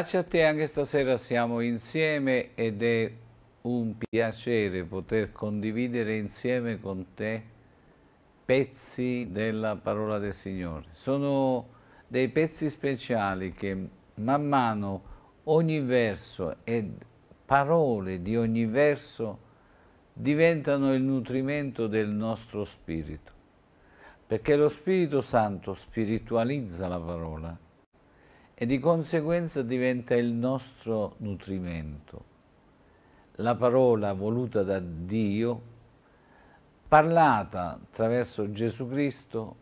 Pace a te, anche stasera siamo insieme ed è un piacere poter condividere insieme con te pezzi della parola del Signore. Sono dei pezzi speciali che man mano ogni verso e parole di ogni verso diventano il nutrimento del nostro spirito, perché lo Spirito Santo spiritualizza la parola e di conseguenza diventa il nostro nutrimento. La parola voluta da Dio, parlata attraverso Gesù Cristo,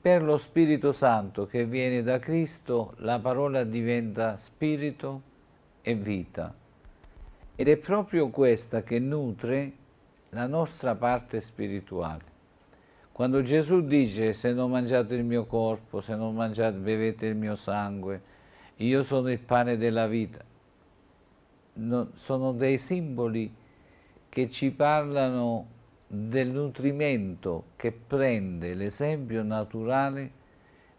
per lo Spirito Santo che viene da Cristo, la parola diventa spirito e vita. Ed è proprio questa che nutre la nostra parte spirituale. Quando Gesù dice se non mangiate il mio corpo, se non mangiate, bevete il mio sangue, io sono il pane della vita, non, sono dei simboli che ci parlano del nutrimento che prende l'esempio naturale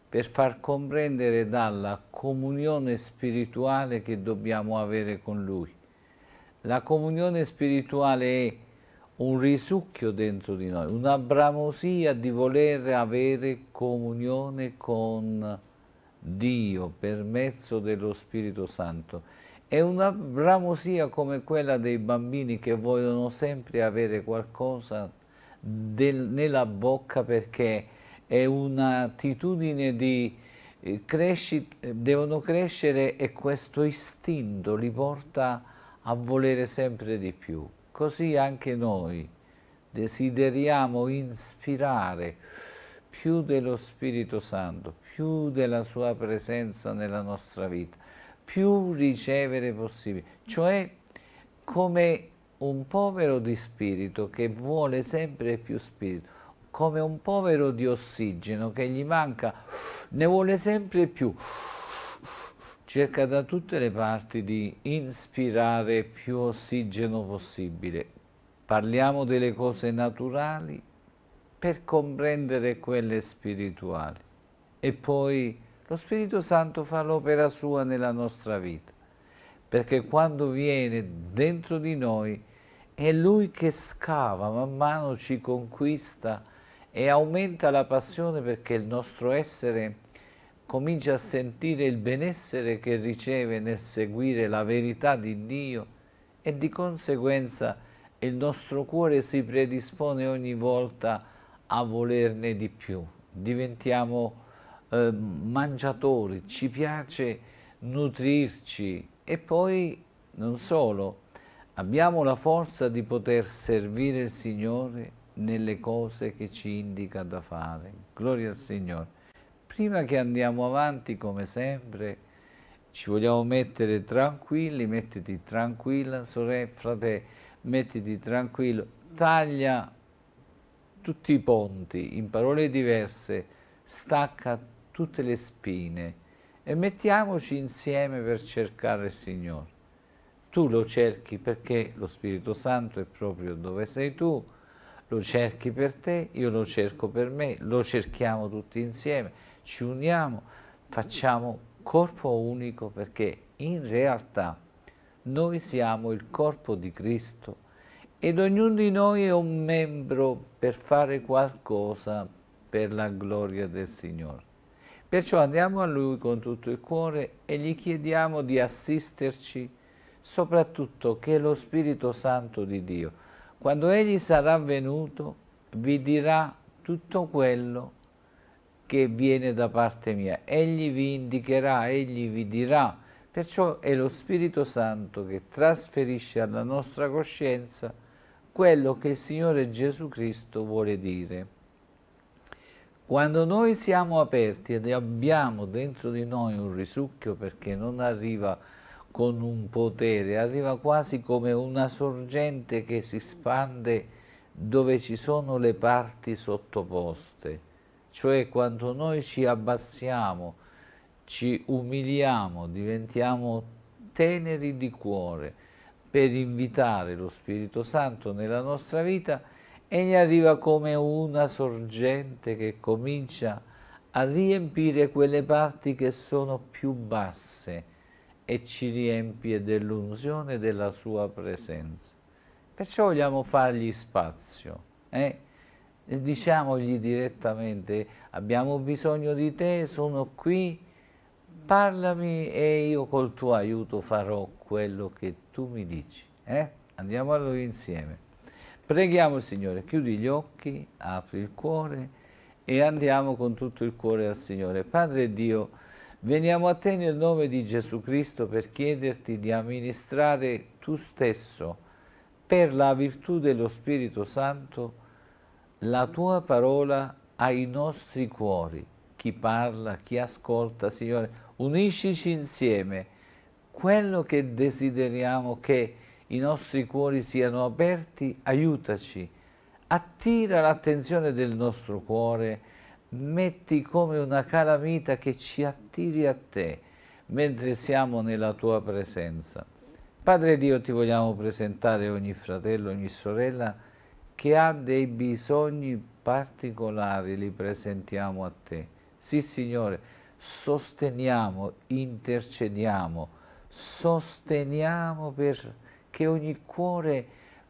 per far comprendere dalla comunione spirituale che dobbiamo avere con Lui. La comunione spirituale è un risucchio dentro di noi, una bramosia di voler avere comunione con Dio per mezzo dello Spirito Santo. È una bramosia come quella dei bambini che vogliono sempre avere qualcosa del, nella bocca perché è un'attitudine di eh, crescita, devono crescere e questo istinto li porta a volere sempre di più. Così anche noi desideriamo ispirare più dello Spirito Santo, più della sua presenza nella nostra vita, più ricevere possibile. Cioè come un povero di spirito che vuole sempre più spirito, come un povero di ossigeno che gli manca, ne vuole sempre più cerca da tutte le parti di inspirare più ossigeno possibile. Parliamo delle cose naturali per comprendere quelle spirituali. E poi lo Spirito Santo fa l'opera sua nella nostra vita, perché quando viene dentro di noi è Lui che scava, man mano ci conquista e aumenta la passione perché il nostro essere è comincia a sentire il benessere che riceve nel seguire la verità di Dio e di conseguenza il nostro cuore si predispone ogni volta a volerne di più. Diventiamo eh, mangiatori, ci piace nutrirci e poi non solo, abbiamo la forza di poter servire il Signore nelle cose che ci indica da fare. Gloria al Signore prima che andiamo avanti, come sempre, ci vogliamo mettere tranquilli, mettiti tranquilla, sorella, fratello, mettiti tranquillo, taglia tutti i ponti, in parole diverse, stacca tutte le spine e mettiamoci insieme per cercare il Signore. Tu lo cerchi perché lo Spirito Santo è proprio dove sei tu, lo cerchi per te, io lo cerco per me, lo cerchiamo tutti insieme ci uniamo, facciamo corpo unico perché in realtà noi siamo il corpo di Cristo ed ognuno di noi è un membro per fare qualcosa per la gloria del Signore. Perciò andiamo a Lui con tutto il cuore e gli chiediamo di assisterci, soprattutto che lo Spirito Santo di Dio, quando Egli sarà venuto, vi dirà tutto quello che viene da parte mia. Egli vi indicherà, egli vi dirà. Perciò è lo Spirito Santo che trasferisce alla nostra coscienza quello che il Signore Gesù Cristo vuole dire. Quando noi siamo aperti ed abbiamo dentro di noi un risucchio perché non arriva con un potere, arriva quasi come una sorgente che si spande dove ci sono le parti sottoposte cioè quando noi ci abbassiamo, ci umiliamo, diventiamo teneri di cuore per invitare lo Spirito Santo nella nostra vita, egli arriva come una sorgente che comincia a riempire quelle parti che sono più basse e ci riempie dell'unzione della sua presenza. Perciò vogliamo fargli spazio. Eh? E diciamogli direttamente, abbiamo bisogno di te, sono qui, parlami e io col tuo aiuto farò quello che tu mi dici. Eh? Andiamo a lui insieme. Preghiamo il Signore, chiudi gli occhi, apri il cuore e andiamo con tutto il cuore al Signore. Padre Dio, veniamo a te nel nome di Gesù Cristo per chiederti di amministrare tu stesso per la virtù dello Spirito Santo la tua parola ai nostri cuori, chi parla, chi ascolta, Signore, uniscici insieme quello che desideriamo che i nostri cuori siano aperti, aiutaci, attira l'attenzione del nostro cuore, metti come una calamita che ci attiri a te mentre siamo nella tua presenza. Padre Dio, ti vogliamo presentare ogni fratello, ogni sorella, che ha dei bisogni particolari, li presentiamo a te. Sì, Signore, sosteniamo, intercediamo, sosteniamo perché ogni cuore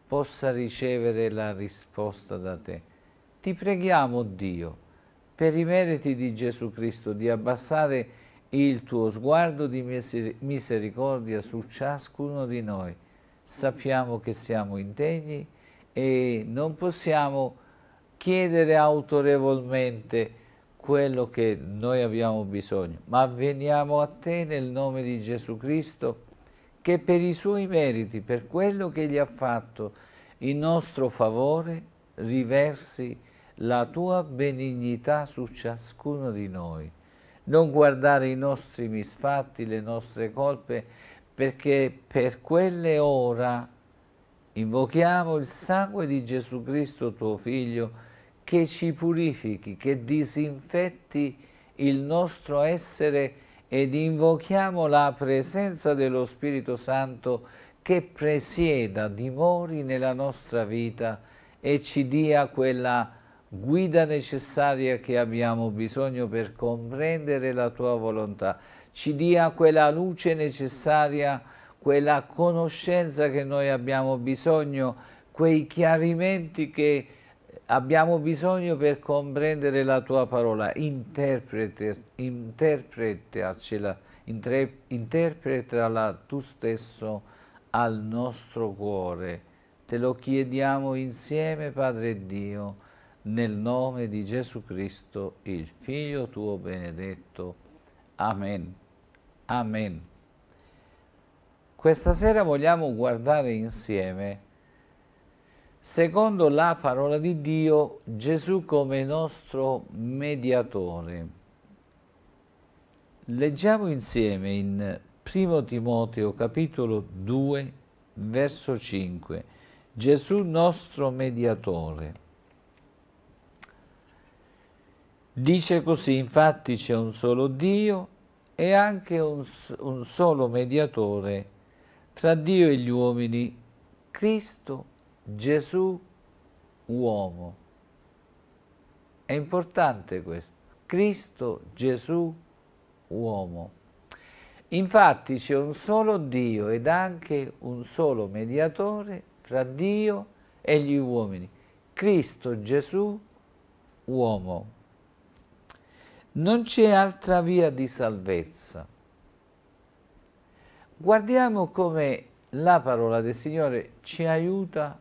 possa ricevere la risposta da te. Ti preghiamo, Dio, per i meriti di Gesù Cristo, di abbassare il tuo sguardo di misericordia su ciascuno di noi. Sappiamo che siamo indegni, e non possiamo chiedere autorevolmente quello che noi abbiamo bisogno, ma veniamo a te nel nome di Gesù Cristo che per i suoi meriti, per quello che gli ha fatto in nostro favore, riversi la tua benignità su ciascuno di noi. Non guardare i nostri misfatti, le nostre colpe, perché per quelle ora Invochiamo il sangue di Gesù Cristo, tuo Figlio, che ci purifichi, che disinfetti il nostro essere ed invochiamo la presenza dello Spirito Santo che presieda, dimori nella nostra vita e ci dia quella guida necessaria che abbiamo bisogno per comprendere la tua volontà, ci dia quella luce necessaria quella conoscenza che noi abbiamo bisogno, quei chiarimenti che abbiamo bisogno per comprendere la tua parola. Interpretacela, interpretala tu stesso al nostro cuore. Te lo chiediamo insieme, Padre Dio, nel nome di Gesù Cristo, il Figlio tuo benedetto. Amen. Amen. Questa sera vogliamo guardare insieme, secondo la parola di Dio, Gesù come nostro mediatore. Leggiamo insieme in 1 Timoteo capitolo 2 verso 5. Gesù nostro mediatore. Dice così, infatti c'è un solo Dio e anche un, un solo mediatore tra Dio e gli uomini, Cristo Gesù uomo. È importante questo. Cristo Gesù uomo. Infatti c'è un solo Dio ed anche un solo mediatore fra Dio e gli uomini, Cristo Gesù uomo. Non c'è altra via di salvezza. Guardiamo come la parola del Signore ci aiuta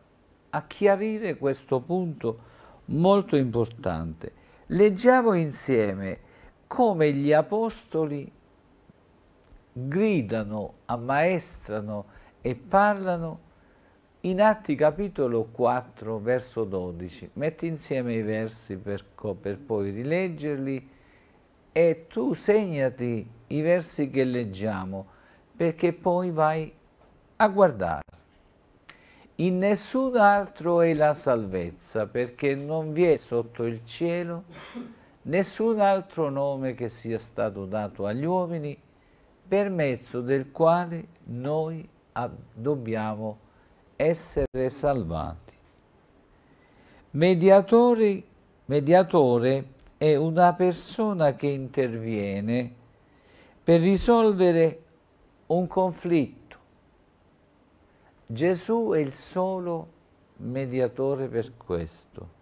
a chiarire questo punto molto importante. Leggiamo insieme come gli apostoli gridano, ammaestrano e parlano in Atti capitolo 4 verso 12. Metti insieme i versi per, per poi rileggerli e tu segnati i versi che leggiamo perché poi vai a guardare. In nessun altro è la salvezza, perché non vi è sotto il cielo nessun altro nome che sia stato dato agli uomini per mezzo del quale noi dobbiamo essere salvati. Mediatore, mediatore è una persona che interviene per risolvere un conflitto. Gesù è il solo mediatore per questo.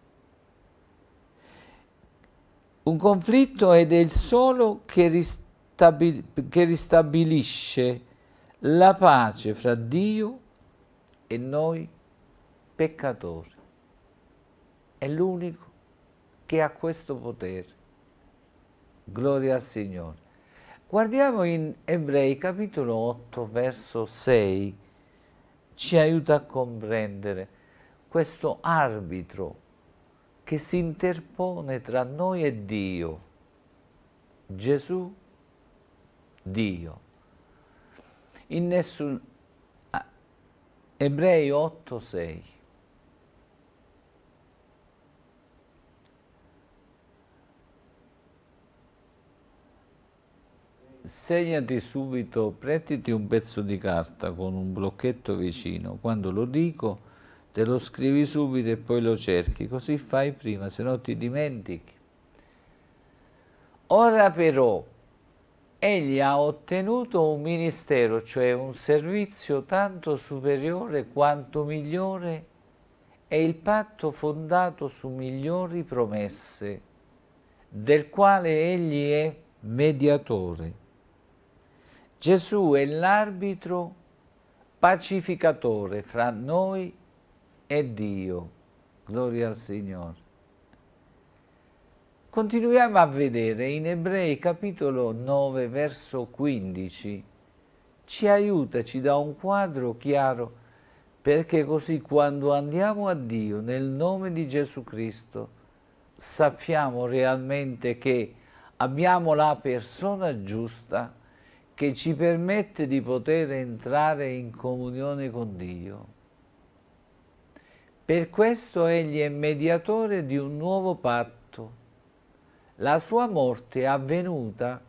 Un conflitto ed è il solo che, ristabil che ristabilisce la pace fra Dio e noi peccatori. È l'unico che ha questo potere. Gloria al Signore. Guardiamo in Ebrei capitolo 8 verso 6, ci aiuta a comprendere questo arbitro che si interpone tra noi e Dio, Gesù, Dio. In nessun... Ebrei 8, 6. Segnati subito, prenditi un pezzo di carta con un blocchetto vicino, quando lo dico te lo scrivi subito e poi lo cerchi, così fai prima, se no ti dimentichi. Ora però egli ha ottenuto un ministero, cioè un servizio tanto superiore quanto migliore e il patto fondato su migliori promesse, del quale egli è mediatore. Gesù è l'arbitro pacificatore fra noi e Dio. Gloria al Signore. Continuiamo a vedere in Ebrei capitolo 9 verso 15. Ci aiuta, ci dà un quadro chiaro perché così quando andiamo a Dio nel nome di Gesù Cristo sappiamo realmente che abbiamo la persona giusta che ci permette di poter entrare in comunione con Dio. Per questo egli è mediatore di un nuovo patto. La sua morte è avvenuta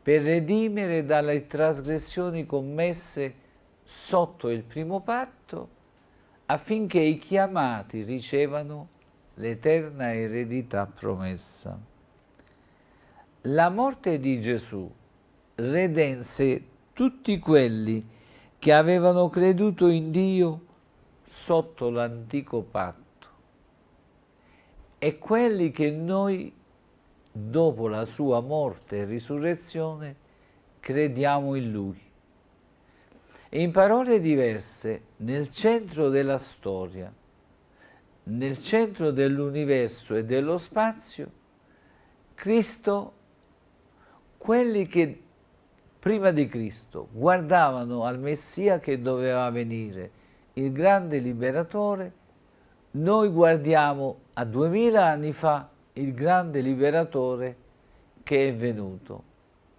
per redimere dalle trasgressioni commesse sotto il primo patto affinché i chiamati ricevano l'eterna eredità promessa. La morte di Gesù redense tutti quelli che avevano creduto in Dio sotto l'antico patto e quelli che noi dopo la sua morte e risurrezione crediamo in lui. In parole diverse, nel centro della storia, nel centro dell'universo e dello spazio, Cristo, quelli che prima di Cristo, guardavano al Messia che doveva venire, il grande liberatore, noi guardiamo a duemila anni fa il grande liberatore che è venuto.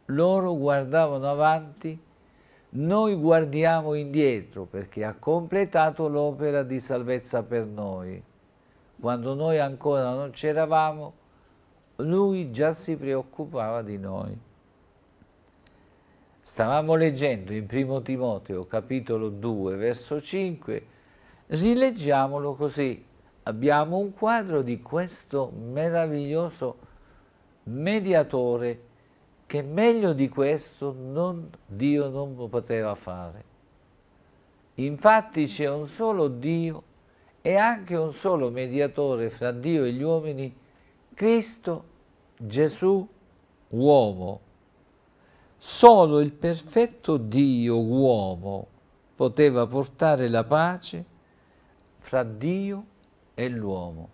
Loro guardavano avanti, noi guardiamo indietro perché ha completato l'opera di salvezza per noi. Quando noi ancora non c'eravamo, lui già si preoccupava di noi. Stavamo leggendo in 1 Timoteo capitolo 2 verso 5, rileggiamolo così, abbiamo un quadro di questo meraviglioso mediatore che meglio di questo non, Dio non poteva fare. Infatti c'è un solo Dio e anche un solo mediatore fra Dio e gli uomini, Cristo Gesù uomo Solo il perfetto Dio uomo poteva portare la pace fra Dio e l'uomo.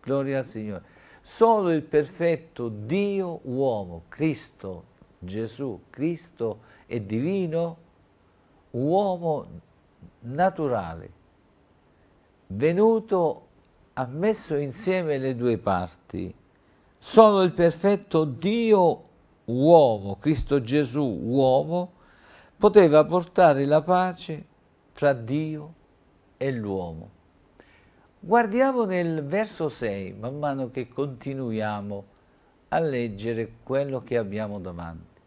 Gloria al Signore. Solo il perfetto Dio uomo, Cristo Gesù, Cristo è divino, uomo naturale, venuto, ha messo insieme le due parti. Solo il perfetto Dio uovo, Cristo Gesù uovo, poteva portare la pace fra Dio e l'uomo. Guardiamo nel verso 6, man mano che continuiamo a leggere quello che abbiamo davanti,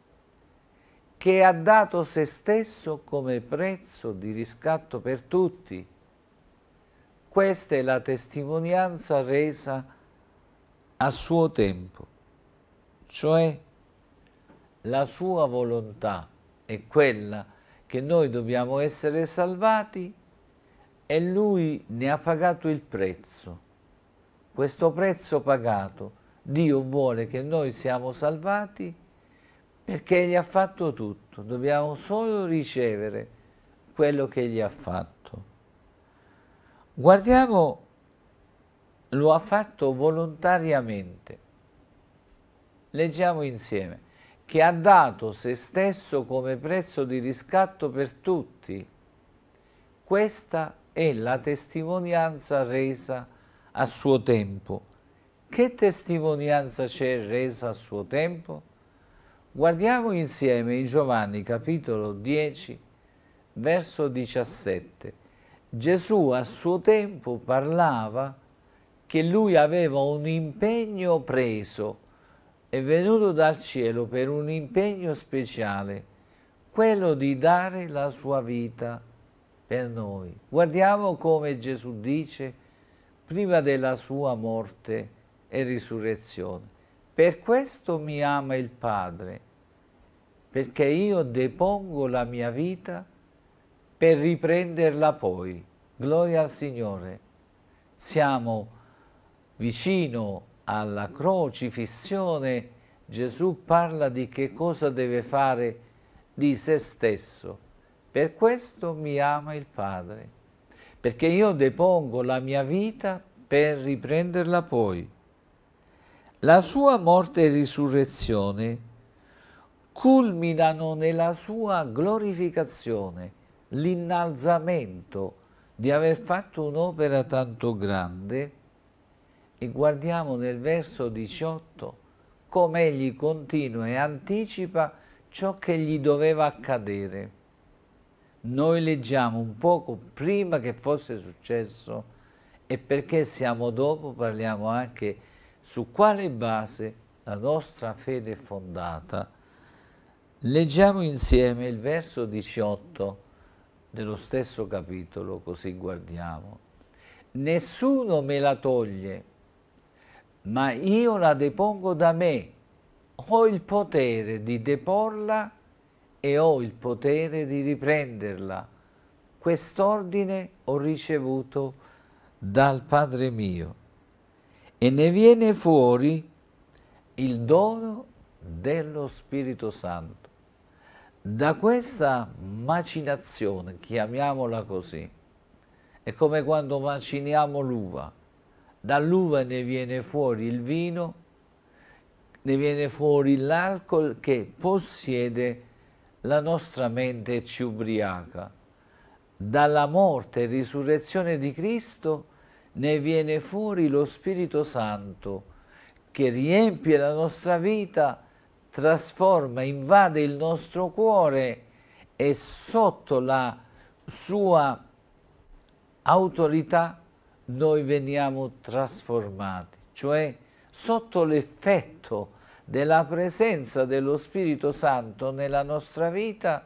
che ha dato se stesso come prezzo di riscatto per tutti. Questa è la testimonianza resa a suo tempo, cioè la sua volontà è quella che noi dobbiamo essere salvati e lui ne ha pagato il prezzo. Questo prezzo pagato, Dio vuole che noi siamo salvati perché Egli ha fatto tutto, dobbiamo solo ricevere quello che Egli ha fatto. Guardiamo, lo ha fatto volontariamente. Leggiamo insieme che ha dato se stesso come prezzo di riscatto per tutti. Questa è la testimonianza resa a suo tempo. Che testimonianza c'è resa a suo tempo? Guardiamo insieme in Giovanni capitolo 10, verso 17. Gesù a suo tempo parlava che lui aveva un impegno preso è venuto dal cielo per un impegno speciale, quello di dare la sua vita per noi. Guardiamo come Gesù dice prima della sua morte e risurrezione. Per questo mi ama il Padre, perché io depongo la mia vita per riprenderla poi. Gloria al Signore. Siamo vicino alla crocifissione Gesù parla di che cosa deve fare di se stesso. Per questo mi ama il Padre, perché io depongo la mia vita per riprenderla poi. La sua morte e risurrezione culminano nella sua glorificazione, l'innalzamento di aver fatto un'opera tanto grande e guardiamo nel verso 18 come egli continua e anticipa ciò che gli doveva accadere. Noi leggiamo un poco prima che fosse successo e perché siamo dopo parliamo anche su quale base la nostra fede è fondata. Leggiamo insieme il verso 18 dello stesso capitolo, così guardiamo. Nessuno me la toglie, ma io la depongo da me, ho il potere di deporla e ho il potere di riprenderla. Quest'ordine ho ricevuto dal Padre mio e ne viene fuori il dono dello Spirito Santo. Da questa macinazione, chiamiamola così, è come quando maciniamo l'uva dall'uva ne viene fuori il vino, ne viene fuori l'alcol che possiede la nostra mente e ci ubriaca. Dalla morte e risurrezione di Cristo ne viene fuori lo Spirito Santo che riempie la nostra vita, trasforma, invade il nostro cuore e sotto la sua autorità noi veniamo trasformati, cioè sotto l'effetto della presenza dello Spirito Santo nella nostra vita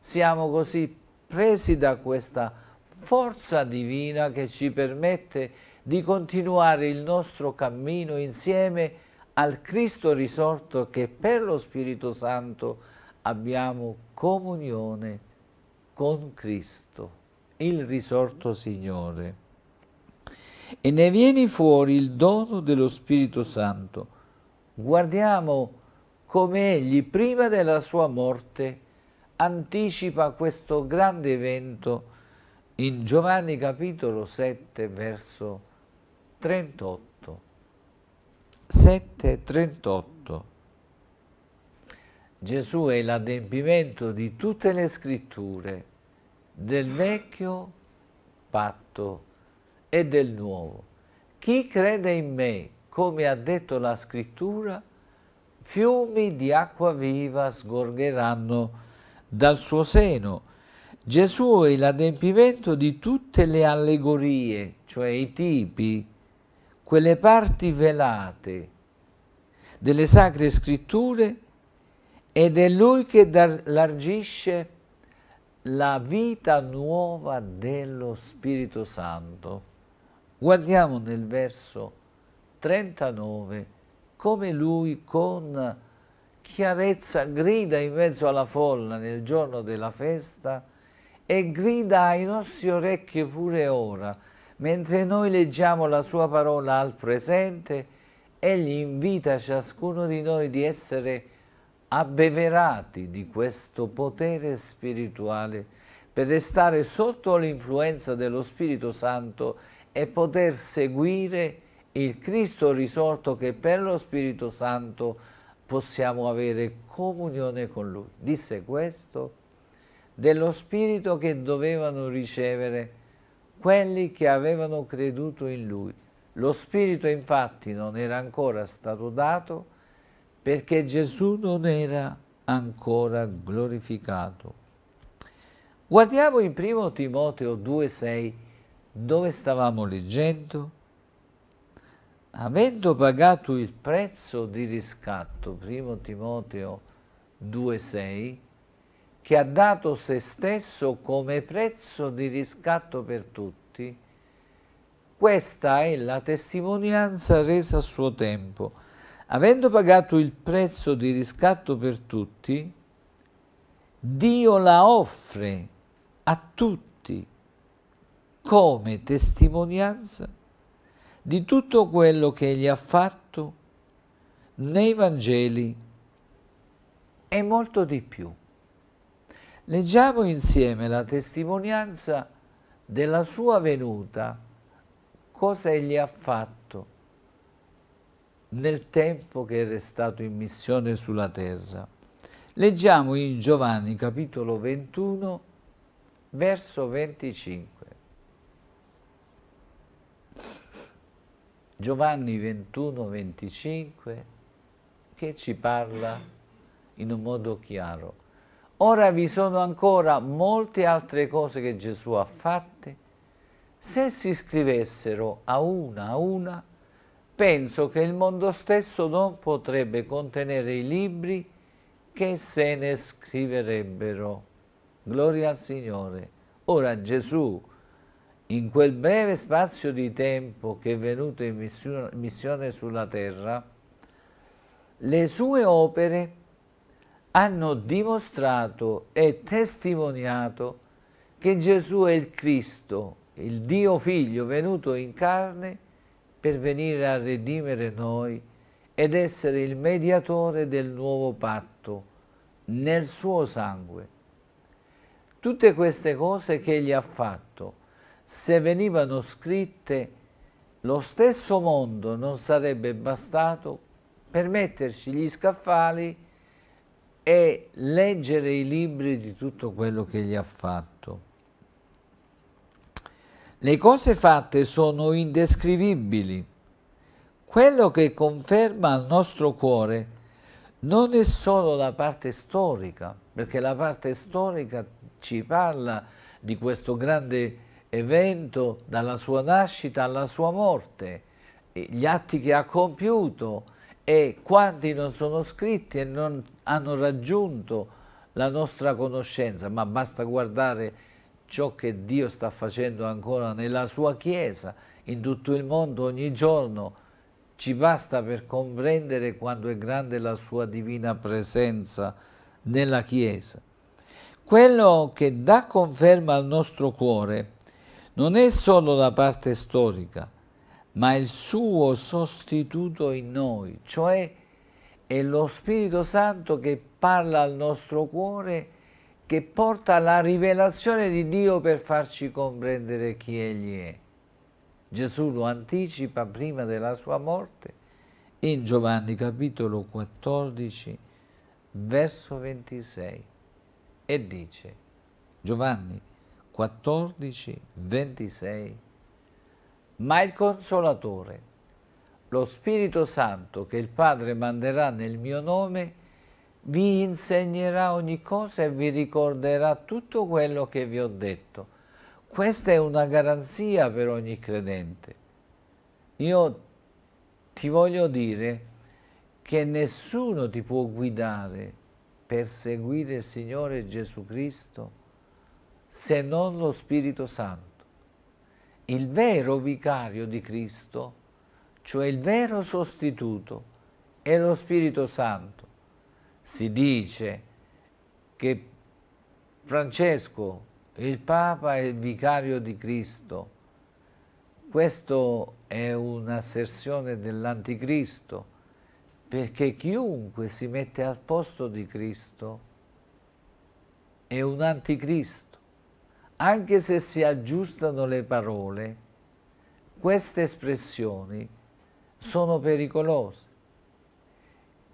siamo così presi da questa forza divina che ci permette di continuare il nostro cammino insieme al Cristo risorto che per lo Spirito Santo abbiamo comunione con Cristo, il risorto Signore e ne viene fuori il dono dello Spirito Santo. Guardiamo come egli, prima della sua morte, anticipa questo grande evento in Giovanni capitolo 7, verso 38. 7, 38. Gesù è l'adempimento di tutte le scritture del vecchio patto e del nuovo. Chi crede in me, come ha detto la scrittura, fiumi di acqua viva sgorgeranno dal suo seno. Gesù è l'adempimento di tutte le allegorie, cioè i tipi, quelle parti velate delle sacre scritture ed è lui che largisce la vita nuova dello Spirito Santo. Guardiamo nel verso 39 come lui con chiarezza grida in mezzo alla folla nel giorno della festa e grida ai nostri orecchi pure ora, mentre noi leggiamo la sua parola al presente, egli invita ciascuno di noi di essere abbeverati di questo potere spirituale per restare sotto l'influenza dello Spirito Santo e poter seguire il Cristo risorto che per lo Spirito Santo possiamo avere comunione con Lui. Disse questo dello Spirito che dovevano ricevere quelli che avevano creduto in Lui. Lo Spirito infatti non era ancora stato dato perché Gesù non era ancora glorificato. Guardiamo in 1 Timoteo 2,6 dove stavamo leggendo? Avendo pagato il prezzo di riscatto, 1 Timoteo 2,6, che ha dato se stesso come prezzo di riscatto per tutti, questa è la testimonianza resa a suo tempo. Avendo pagato il prezzo di riscatto per tutti, Dio la offre a tutti come testimonianza di tutto quello che egli ha fatto nei Vangeli e molto di più. Leggiamo insieme la testimonianza della sua venuta, cosa egli ha fatto nel tempo che è restato in missione sulla terra. Leggiamo in Giovanni capitolo 21, verso 25. Giovanni 21, 25, che ci parla in un modo chiaro. Ora vi sono ancora molte altre cose che Gesù ha fatte. Se si scrivessero a una a una, penso che il mondo stesso non potrebbe contenere i libri che se ne scriverebbero. Gloria al Signore. Ora Gesù in quel breve spazio di tempo che è venuto in missione, sulla terra, le sue opere hanno dimostrato e testimoniato che Gesù è il Cristo, il Dio Figlio venuto in carne per venire a redimere noi ed essere il mediatore del nuovo patto nel suo sangue. Tutte queste cose che egli ha fatto se venivano scritte, lo stesso mondo non sarebbe bastato per metterci gli scaffali e leggere i libri di tutto quello che gli ha fatto. Le cose fatte sono indescrivibili. Quello che conferma al nostro cuore non è solo la parte storica, perché la parte storica ci parla di questo grande evento dalla sua nascita alla sua morte, gli atti che ha compiuto e quanti non sono scritti e non hanno raggiunto la nostra conoscenza, ma basta guardare ciò che Dio sta facendo ancora nella sua Chiesa, in tutto il mondo ogni giorno, ci basta per comprendere quanto è grande la sua divina presenza nella Chiesa. Quello che dà conferma al nostro cuore non è solo la parte storica, ma il suo sostituto in noi, cioè è lo Spirito Santo che parla al nostro cuore, che porta la rivelazione di Dio per farci comprendere chi Egli è. Gesù lo anticipa prima della sua morte in Giovanni capitolo 14, verso 26 e dice, Giovanni 14, 26. Ma il Consolatore, lo Spirito Santo che il Padre manderà nel mio nome, vi insegnerà ogni cosa e vi ricorderà tutto quello che vi ho detto. Questa è una garanzia per ogni credente. Io ti voglio dire che nessuno ti può guidare per seguire il Signore Gesù Cristo se non lo Spirito Santo. Il vero vicario di Cristo, cioè il vero sostituto, è lo Spirito Santo. Si dice che Francesco, il Papa, è il vicario di Cristo. Questo è un'asserzione dell'anticristo, perché chiunque si mette al posto di Cristo è un anticristo anche se si aggiustano le parole, queste espressioni sono pericolose.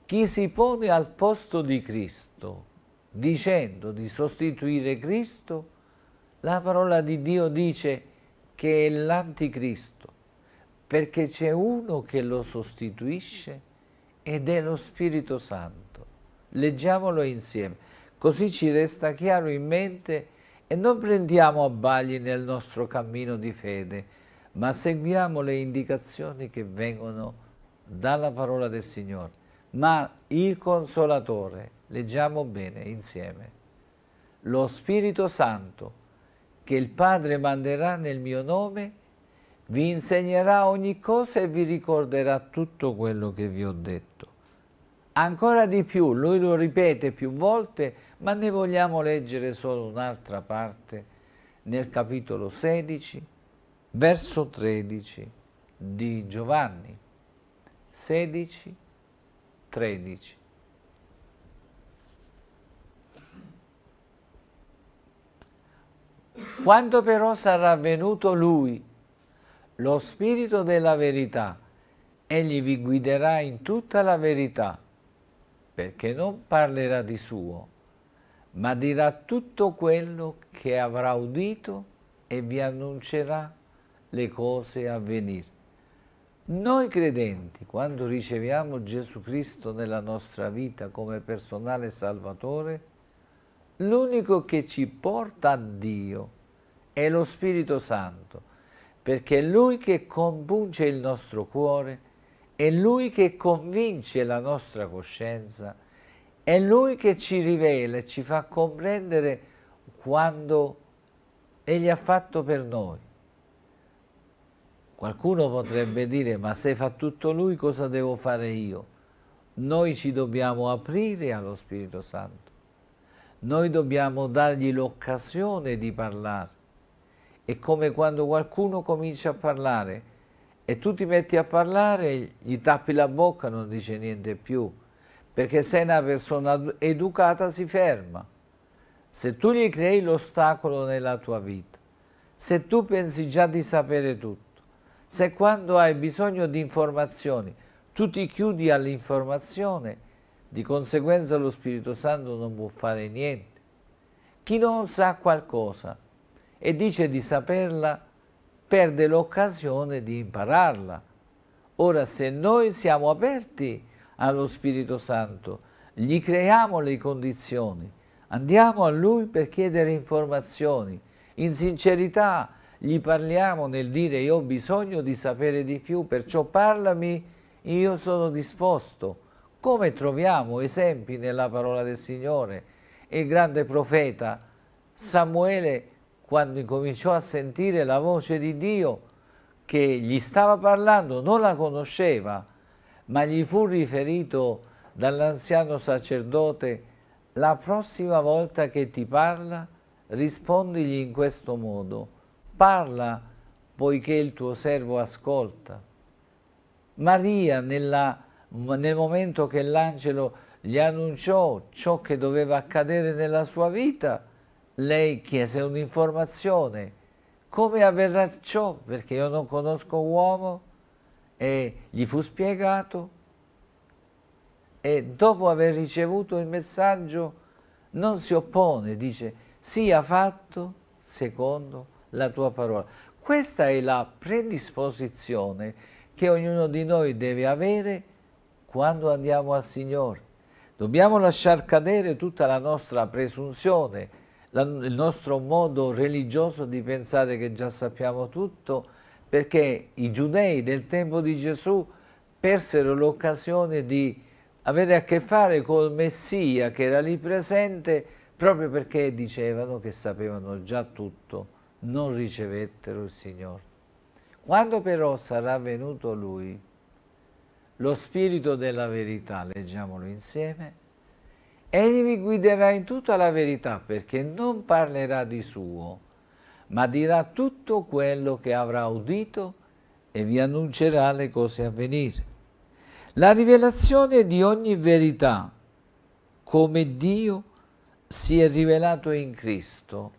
Chi si pone al posto di Cristo dicendo di sostituire Cristo, la parola di Dio dice che è l'anticristo, perché c'è uno che lo sostituisce ed è lo Spirito Santo. Leggiamolo insieme, così ci resta chiaro in mente e non prendiamo abbagli nel nostro cammino di fede, ma seguiamo le indicazioni che vengono dalla parola del Signore. Ma il Consolatore, leggiamo bene insieme, lo Spirito Santo che il Padre manderà nel mio nome, vi insegnerà ogni cosa e vi ricorderà tutto quello che vi ho detto. Ancora di più, lui lo ripete più volte, ma ne vogliamo leggere solo un'altra parte nel capitolo 16, verso 13 di Giovanni. 16, 13. Quando però sarà venuto Lui, lo Spirito della verità, Egli vi guiderà in tutta la verità perché non parlerà di suo, ma dirà tutto quello che avrà udito e vi annuncerà le cose a venire. Noi credenti, quando riceviamo Gesù Cristo nella nostra vita come personale Salvatore, l'unico che ci porta a Dio è lo Spirito Santo, perché è Lui che compunge il nostro cuore è Lui che convince la nostra coscienza, è Lui che ci rivela e ci fa comprendere quando Egli ha fatto per noi. Qualcuno potrebbe dire, ma se fa tutto Lui cosa devo fare io? Noi ci dobbiamo aprire allo Spirito Santo noi dobbiamo dargli l'occasione di parlare. È come quando qualcuno comincia a parlare, e tu ti metti a parlare, gli tappi la bocca, non dice niente più, perché sei una persona educata, si ferma. Se tu gli crei l'ostacolo nella tua vita, se tu pensi già di sapere tutto, se quando hai bisogno di informazioni tu ti chiudi all'informazione, di conseguenza lo Spirito Santo non può fare niente. Chi non sa qualcosa e dice di saperla, perde l'occasione di impararla. Ora se noi siamo aperti allo Spirito Santo, gli creiamo le condizioni, andiamo a Lui per chiedere informazioni, in sincerità gli parliamo nel dire io ho bisogno di sapere di più, perciò parlami, io sono disposto. Come troviamo esempi nella parola del Signore? Il grande profeta Samuele quando incominciò a sentire la voce di Dio che gli stava parlando, non la conosceva, ma gli fu riferito dall'anziano sacerdote, la prossima volta che ti parla, rispondigli in questo modo, parla poiché il tuo servo ascolta. Maria nella, nel momento che l'angelo gli annunciò ciò che doveva accadere nella sua vita, lei chiese un'informazione. Come avverrà ciò? Perché io non conosco uomo. E gli fu spiegato. E dopo aver ricevuto il messaggio non si oppone, dice sia fatto secondo la tua parola. Questa è la predisposizione che ognuno di noi deve avere quando andiamo al Signore. Dobbiamo lasciar cadere tutta la nostra presunzione, la, il nostro modo religioso di pensare che già sappiamo tutto, perché i giudei del tempo di Gesù persero l'occasione di avere a che fare col Messia che era lì presente proprio perché dicevano che sapevano già tutto, non ricevettero il Signore. Quando però sarà venuto Lui, lo Spirito della verità, leggiamolo insieme, Egli vi guiderà in tutta la verità perché non parlerà di suo, ma dirà tutto quello che avrà udito e vi annuncerà le cose a venire. La rivelazione di ogni verità, come Dio si è rivelato in Cristo,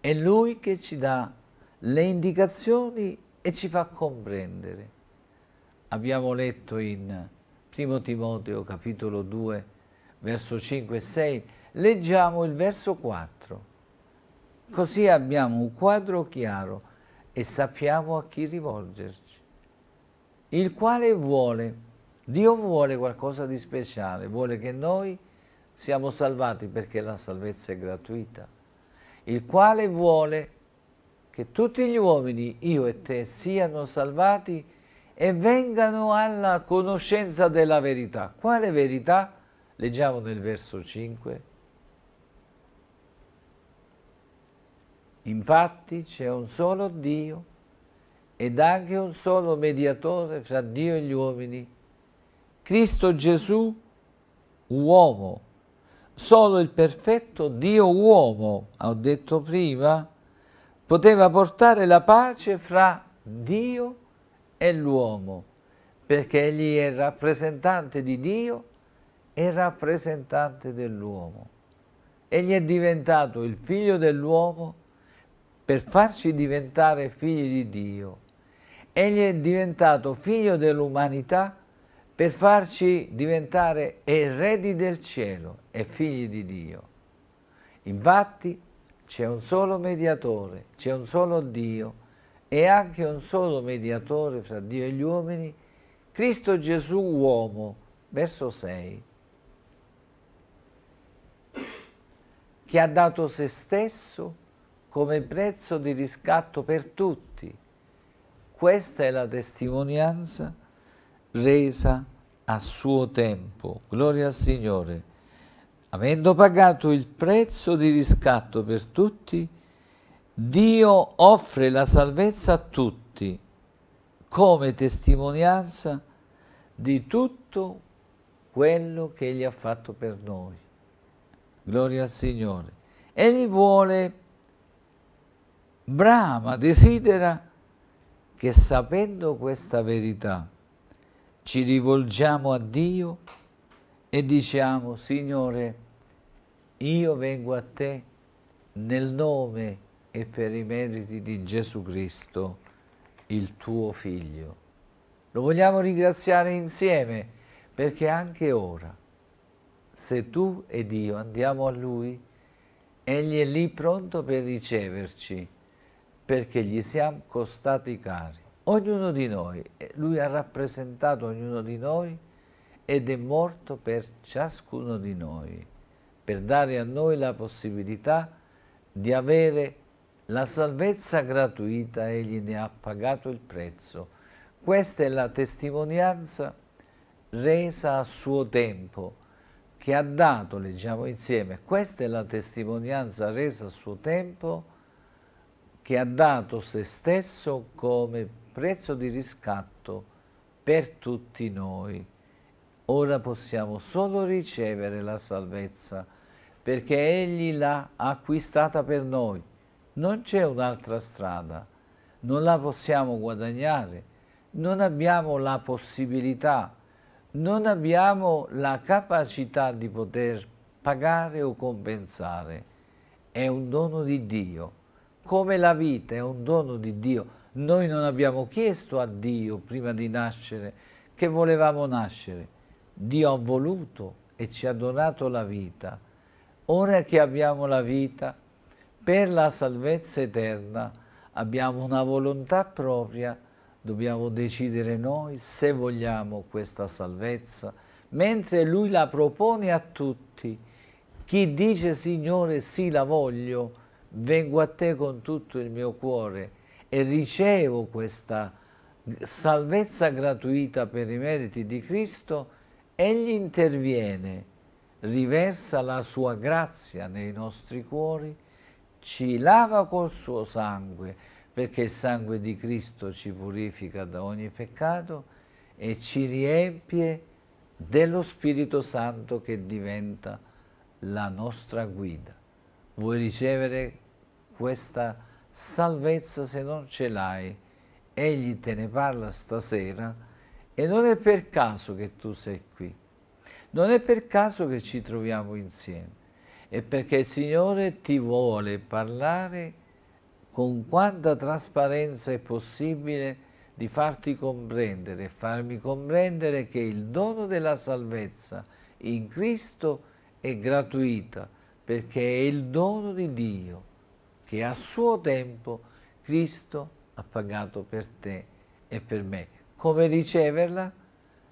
è Lui che ci dà le indicazioni e ci fa comprendere. Abbiamo letto in 1 Timoteo capitolo 2 verso 5 e 6, leggiamo il verso 4. Così abbiamo un quadro chiaro e sappiamo a chi rivolgerci, il quale vuole, Dio vuole qualcosa di speciale, vuole che noi siamo salvati perché la salvezza è gratuita, il quale vuole che tutti gli uomini, io e te, siano salvati e vengano alla conoscenza della verità. Quale verità? Leggiamo nel verso 5. Infatti c'è un solo Dio ed anche un solo mediatore fra Dio e gli uomini, Cristo Gesù, uomo, solo il perfetto Dio uomo, ho detto prima, poteva portare la pace fra Dio e l'uomo, perché egli è rappresentante di Dio e è rappresentante dell'uomo. Egli è diventato il figlio dell'uomo per farci diventare figli di Dio. Egli è diventato figlio dell'umanità per farci diventare eredi del cielo e figli di Dio. Infatti c'è un solo mediatore, c'è un solo Dio e anche un solo mediatore fra Dio e gli uomini, Cristo Gesù uomo, verso 6. che ha dato se stesso come prezzo di riscatto per tutti. Questa è la testimonianza resa a suo tempo. Gloria al Signore. Avendo pagato il prezzo di riscatto per tutti, Dio offre la salvezza a tutti come testimonianza di tutto quello che Egli ha fatto per noi. Gloria al Signore. Egli vuole, brama, desidera che sapendo questa verità ci rivolgiamo a Dio e diciamo, Signore, io vengo a te nel nome e per i meriti di Gesù Cristo, il tuo Figlio. Lo vogliamo ringraziare insieme perché anche ora se tu ed io andiamo a Lui, Egli è lì pronto per riceverci, perché gli siamo costati cari. Ognuno di noi, eh, Lui ha rappresentato ognuno di noi ed è morto per ciascuno di noi, per dare a noi la possibilità di avere la salvezza gratuita, Egli ne ha pagato il prezzo. Questa è la testimonianza resa a suo tempo che ha dato, leggiamo insieme, questa è la testimonianza resa a suo tempo, che ha dato se stesso come prezzo di riscatto per tutti noi. Ora possiamo solo ricevere la salvezza, perché Egli l'ha acquistata per noi. Non c'è un'altra strada, non la possiamo guadagnare, non abbiamo la possibilità non abbiamo la capacità di poter pagare o compensare. È un dono di Dio, come la vita è un dono di Dio. Noi non abbiamo chiesto a Dio prima di nascere che volevamo nascere. Dio ha voluto e ci ha donato la vita. Ora che abbiamo la vita, per la salvezza eterna, abbiamo una volontà propria dobbiamo decidere noi se vogliamo questa salvezza, mentre Lui la propone a tutti. Chi dice Signore sì la voglio, vengo a te con tutto il mio cuore e ricevo questa salvezza gratuita per i meriti di Cristo, Egli interviene, riversa la sua grazia nei nostri cuori, ci lava col suo sangue, perché il sangue di Cristo ci purifica da ogni peccato e ci riempie dello Spirito Santo che diventa la nostra guida. Vuoi ricevere questa salvezza se non ce l'hai? Egli te ne parla stasera e non è per caso che tu sei qui. Non è per caso che ci troviamo insieme. È perché il Signore ti vuole parlare con quanta trasparenza è possibile di farti comprendere e farmi comprendere che il dono della salvezza in Cristo è gratuita perché è il dono di Dio che a suo tempo Cristo ha pagato per te e per me. Come riceverla?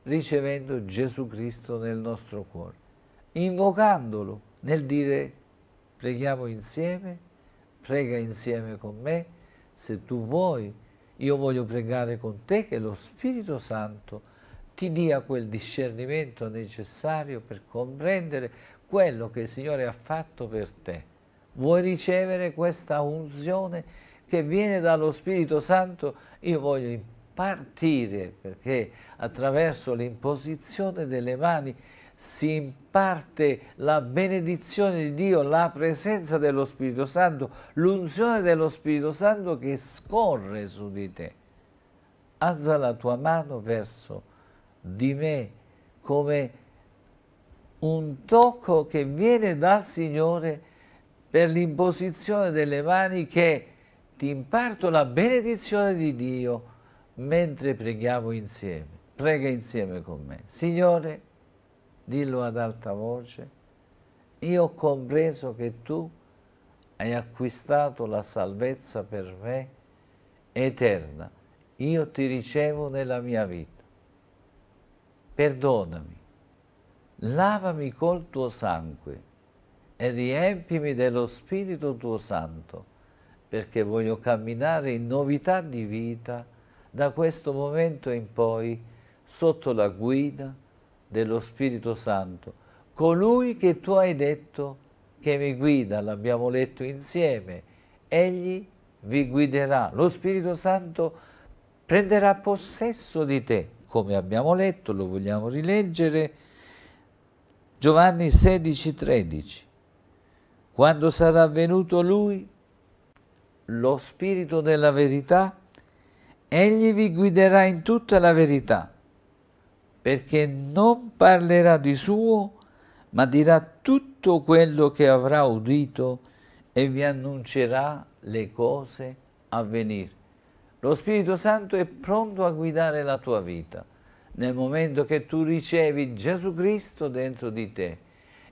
Ricevendo Gesù Cristo nel nostro cuore, invocandolo nel dire preghiamo insieme prega insieme con me, se tu vuoi, io voglio pregare con te che lo Spirito Santo ti dia quel discernimento necessario per comprendere quello che il Signore ha fatto per te. Vuoi ricevere questa unzione che viene dallo Spirito Santo? Io voglio impartire perché attraverso l'imposizione delle mani si imparte la benedizione di Dio, la presenza dello Spirito Santo, l'unzione dello Spirito Santo che scorre su di te. Alza la tua mano verso di me come un tocco che viene dal Signore per l'imposizione delle mani che ti imparto la benedizione di Dio mentre preghiamo insieme. Prega insieme con me. Signore, dillo ad alta voce, io ho compreso che tu hai acquistato la salvezza per me eterna, io ti ricevo nella mia vita. Perdonami, lavami col tuo sangue e riempimi dello Spirito tuo Santo, perché voglio camminare in novità di vita da questo momento in poi sotto la guida dello Spirito Santo, colui che tu hai detto che mi guida, l'abbiamo letto insieme, egli vi guiderà, lo Spirito Santo prenderà possesso di te, come abbiamo letto, lo vogliamo rileggere, Giovanni 16, 13, quando sarà venuto lui, lo Spirito della verità, egli vi guiderà in tutta la verità, perché non parlerà di suo, ma dirà tutto quello che avrà udito e vi annuncerà le cose a venire. Lo Spirito Santo è pronto a guidare la tua vita nel momento che tu ricevi Gesù Cristo dentro di te.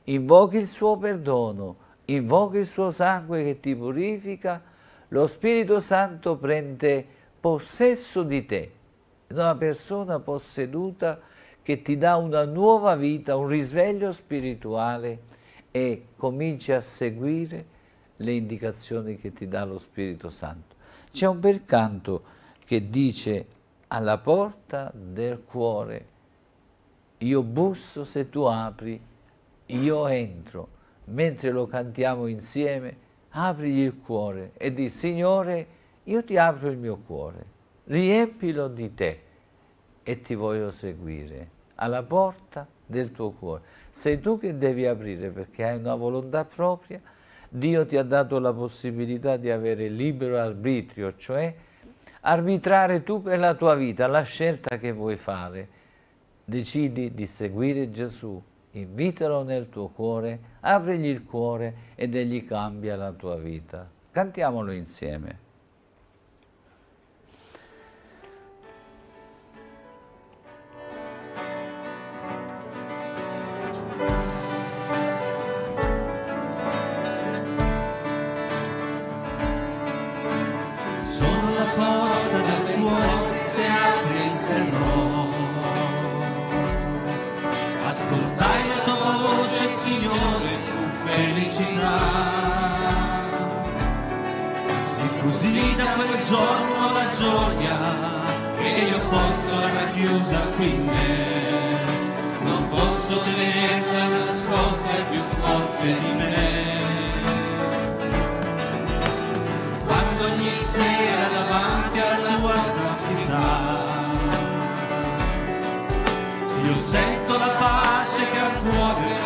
Invochi il suo perdono, invochi il suo sangue che ti purifica, lo Spirito Santo prende possesso di te. Una persona posseduta che ti dà una nuova vita, un risveglio spirituale e cominci a seguire le indicazioni che ti dà lo Spirito Santo. C'è un bel canto che dice alla porta del cuore, io busso se tu apri, io entro. Mentre lo cantiamo insieme, apri il cuore e di Signore, io ti apro il mio cuore, riempilo di te e ti voglio seguire alla porta del tuo cuore. Sei tu che devi aprire perché hai una volontà propria, Dio ti ha dato la possibilità di avere libero arbitrio, cioè arbitrare tu per la tua vita, la scelta che vuoi fare. Decidi di seguire Gesù, invitalo nel tuo cuore, aprigli il cuore ed egli cambia la tua vita. Cantiamolo insieme. felicità. E così da quel giorno la gioia che io porto chiusa qui in me, non posso tenerla nascosta è più forte di me. Quando ogni sera davanti alla tua santità, io sento la pace che al cuore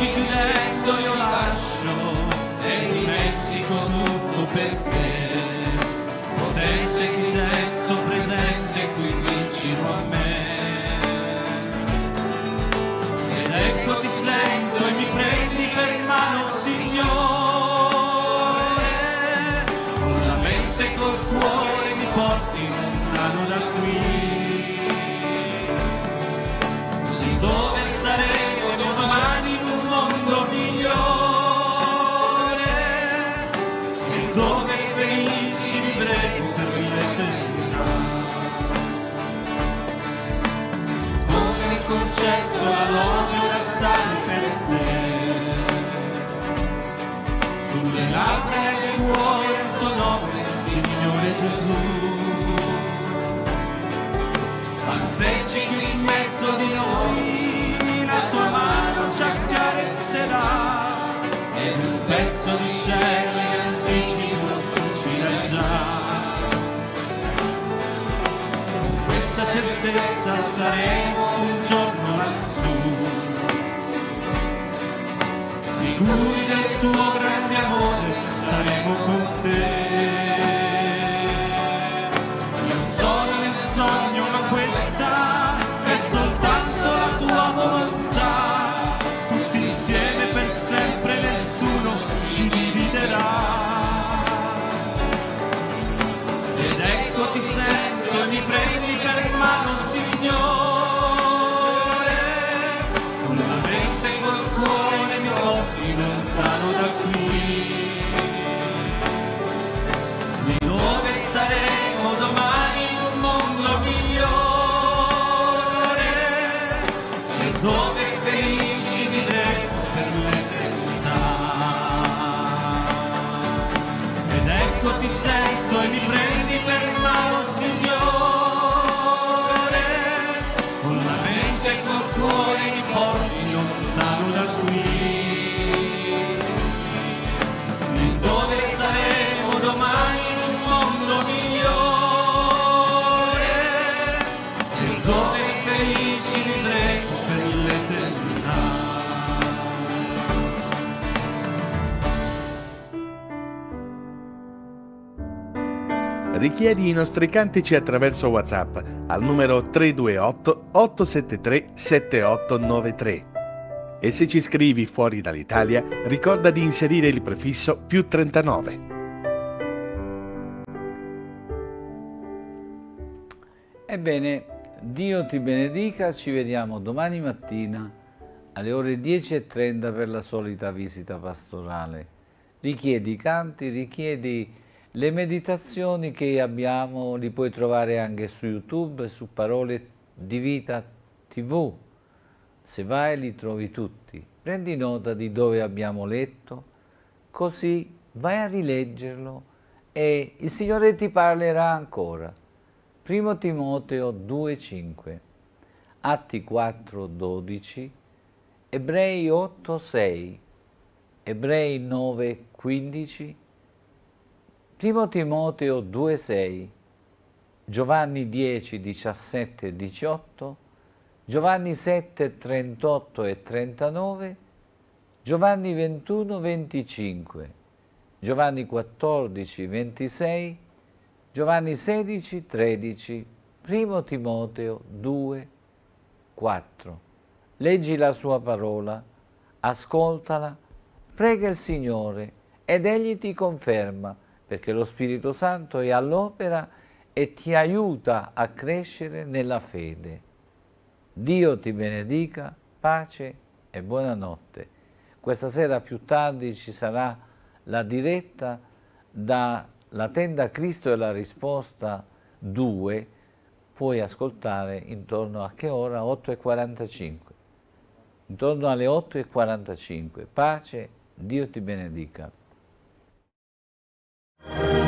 to that. Gesù. Passeggi qui in mezzo di noi, la tua mano ci accarezzerà e un pezzo di cielo in anticipo tu ci dai già. Questa certezza saremo un giorno lassù, sicuri del tuo grande amore saremo con te. Richiedi i nostri cantici attraverso WhatsApp al numero 328 873 7893. E se ci scrivi fuori dall'Italia, ricorda di inserire il prefisso più 39. Ebbene, Dio ti benedica, ci vediamo domani mattina alle ore 10.30 per la solita visita pastorale. Richiedi i canti, richiedi le meditazioni che abbiamo li puoi trovare anche su YouTube, su Parole di Vita TV. Se vai li trovi tutti. Prendi nota di dove abbiamo letto, così vai a rileggerlo e il Signore ti parlerà ancora. Primo Timoteo 2,5, Atti 4,12, Ebrei 8,6, Ebrei 9,15, 1 Timoteo 2,6, Giovanni 10, 17 e 18, Giovanni 7, 38 e 39, Giovanni 21, 25, Giovanni 14, 26, Giovanni 16, 13, 1 Timoteo 2, 4. Leggi la sua parola, ascoltala, prega il Signore ed Egli ti conferma perché lo Spirito Santo è all'opera e ti aiuta a crescere nella fede. Dio ti benedica, pace e buonanotte. Questa sera più tardi ci sarà la diretta dalla tenda Cristo e la risposta 2, puoi ascoltare intorno a che ora? 8.45. Intorno alle 8.45. Pace, Dio ti benedica. you